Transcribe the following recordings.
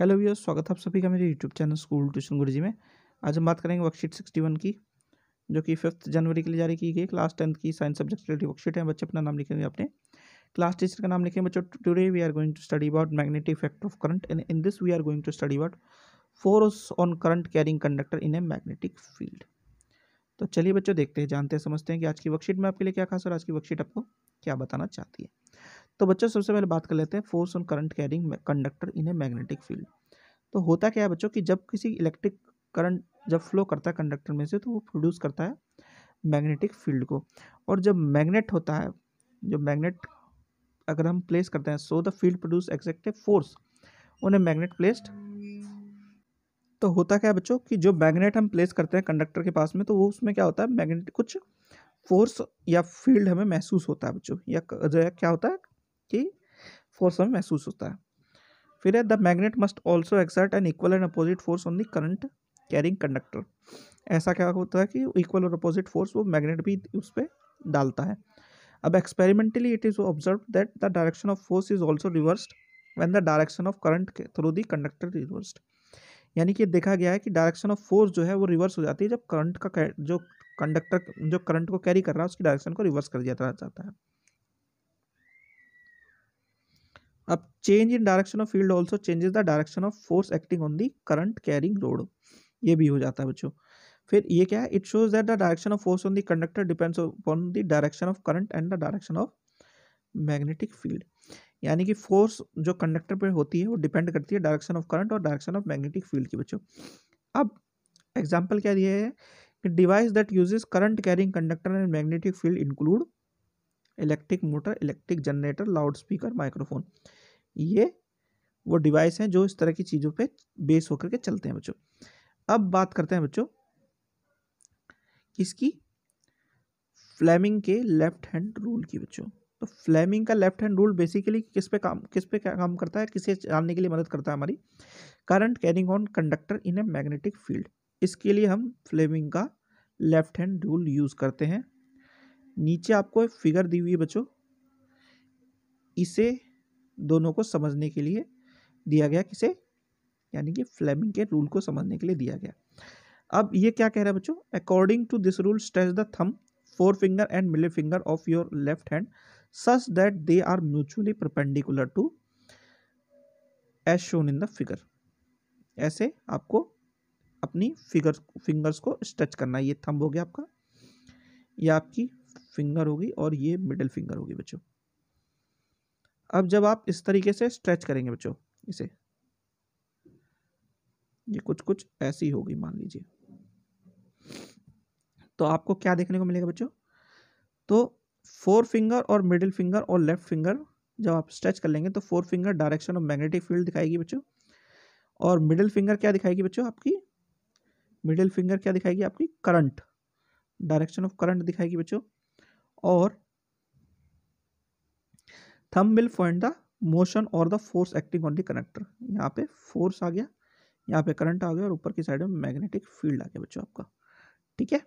hello भैया स्वागत है आप सभी का मेरे YouTube channel school tuition Guruji में आज हम बात करेंगे वर्कशीट सिक्सटी वन की जो कि फिफ्थ जनवरी के लिए जारी की गई क्लास टेंथ की साइंस सब्जेक्ट रिलेटेड वर्कशीट है बच्चे अपना नाम लिखेंगे अपने क्लास टीचर का नाम लिखेंगे बच्चों today we are going to study about magnetic effect of current in in this we are going to study about force on current carrying conductor in a magnetic field तो चलिए बच्चों देखते हैं जानते हैं समझते हैं कि आज की वर्कशीट में आपके लिए क्या खास और आज की वर्कशीट आपको क्या बताना चाहती है तो बच्चों सबसे पहले बात कर लेते हैं force on current carrying conductor in a magnetic field तो होता क्या है बच्चों कि जब किसी इलेक्ट्रिक करंट जब फ्लो करता है कंडक्टर में से तो वो प्रोड्यूस करता है मैग्नेटिक फील्ड को और जब मैग्नेट होता है जो मैग्नेट अगर हम प्लेस करते हैं सो द फील्ड प्रोड्यूस एक्जेक्टिव फोर्स उन्हें मैग्नेट प्लेस्ड तो होता क्या है बच्चों कि जो मैग्नेट हम प्लेस करते हैं कंडक्टर के पास में तो वो उसमें क्या होता है मैग्नेट कुछ फोर्स या फील्ड हमें महसूस होता है बच्चों या क्या होता है कि फोर्स हमें महसूस होता है फिर है the magnet must also exert an equal and opposite force on the current carrying conductor ऐसा क्या होता है कि इक्वल और अपोजिट फोर्स वो मैग्नेट भी उस पर डालता है अब experimentally it is observe that the direction of force is also reversed when the direction of current through the conductor reversed यानी कि देखा गया है कि डायरेक्शन ऑफ फोर्स जो है वो रिवर्स हो जाती है जब करंट का जो कंडक्टर जो करंट को कैरी कर रहा है उसकी डायरेक्शन को रिवर्स कर दिया जाता है अब change in direction of field also changes the direction of force acting on the current carrying rod ये भी हो जाता है बच्चों फिर ये क्या है it shows that the direction of force on the conductor depends upon the direction of current and the direction of magnetic field यानी कि फोर्स जो कंडक्टर पर होती है वो डिपेंड करती है डायरेक्शन ऑफ करंट और डायरेक्शन ऑफ मैग्नेटिक फील्ड की बच्चों अब एग्जाम्पल क्या दिया है कि device that uses current carrying conductor and magnetic field include electric motor electric generator loudspeaker microphone ये वो डिवाइस हैं जो इस तरह की चीज़ों पे बेस होकर के चलते हैं बच्चों अब बात करते हैं बच्चों किसकी फ्लेमिंग के लेफ्ट हैंड रूल की बच्चों तो फ्लेमिंग का लेफ्ट हैंड रूल बेसिकली किस पे काम किस पे क्या काम करता है किसे जानने के लिए मदद करता है हमारी current carrying on conductor in a magnetic field इसके लिए हम फ्लेमिंग का लेफ्ट हैंड रूल यूज़ करते हैं नीचे आपको एक फिगर दी हुई है बच्चों इसे दोनों को समझने के लिए दिया गया किसे यानी कि फ्लेमिंग के रूल को समझने के लिए दिया गया अब ये क्या कह रहा है बच्चों according to this rule stretch the thumb forefinger and middle finger of your left hand such that they are mutually perpendicular to as shown in the figure ऐसे आपको अपनी फिगर फिंगर्स को स्ट्रेच करना है ये thumb हो गया आपका ये आपकी फिंगर होगी और ये मिडिल फिंगर होगी बच्चों अब जब आप इस तरीके से स्ट्रेच करेंगे बच्चों इसे ये कुछ कुछ ऐसी होगी मान लीजिए तो आपको क्या देखने को मिलेगा बच्चों तो फोर फिंगर और मिडिल फिंगर और लेफ्ट फिंगर जब आप स्ट्रेच कर लेंगे तो forefinger direction of magnetic field दिखाएगी बच्चों और मिडिल फिंगर क्या दिखाएगी बच्चों आपकी मिडिल फिंगर क्या दिखाएगी आपकी करंट डायरेक्शन ऑफ करंट दिखाएगी बच्चों और thumb will point the motion और the force acting on the connector यहाँ पे फोर्स आ गया यहाँ पे करंट आ गया और ऊपर की साइड में मैग्नेटिक फील्ड आ गया बच्चों आपका ठीक है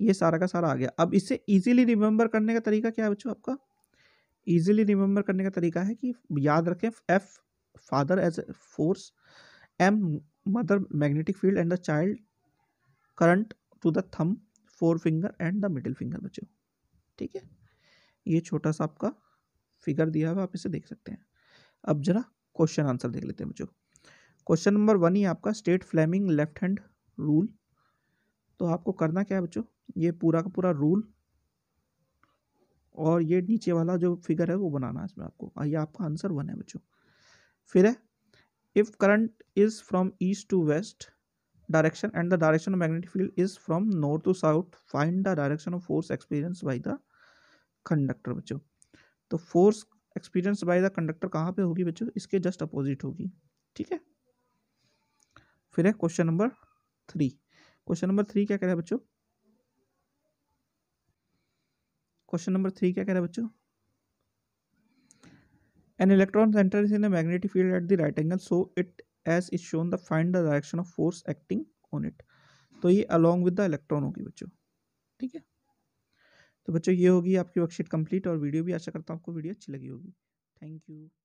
ये सारा का सारा आ गया अब इसे ईजिली रिमेंबर करने का तरीका क्या है बच्चों आपका ईजिली रिमेंबर करने का तरीका है कि याद रखें F father as a force M mother magnetic field and the child current to the thumb forefinger and the middle finger बच्चों ठीक है ये छोटा सा आपका फिगर दिया हुआ आप इसे देख सकते हैं अब जरा क्वेश्चन आंसर देख लेते हैं बच्चों क्वेश्चन नंबर वन ही आपका state Fleming left hand rule तो आपको करना क्या है बच्चों ये पूरा का पूरा रूल और ये नीचे वाला जो फिगर है वो बनाना है इसमें आपको ये आपका आंसर वन है बच्चों फिर है if current is from east to west direction and the direction of magnetic field is from north to south find the direction of force experience by the conductor बच्चों तो force experience by the conductor कहाँ पे होगी बच्चों इसके just opposite होगी ठीक है फिर है question number three question number three क्या कह रहा है बच्चों क्वेश्चन नंबर थ्री क्या कह रहा है बच्चों an electron centre is in a magnetic field at the right angle so it as is shown the find the direction of force acting on it तो ये अलोंग विद द इलेक्ट्रॉन होगी बच्चों ठीक है तो बच्चों ये होगी आपकी वर्कशीट कंप्लीट और वीडियो भी आशा करता हूँ आपको वीडियो अच्छी लगी होगी थैंक यू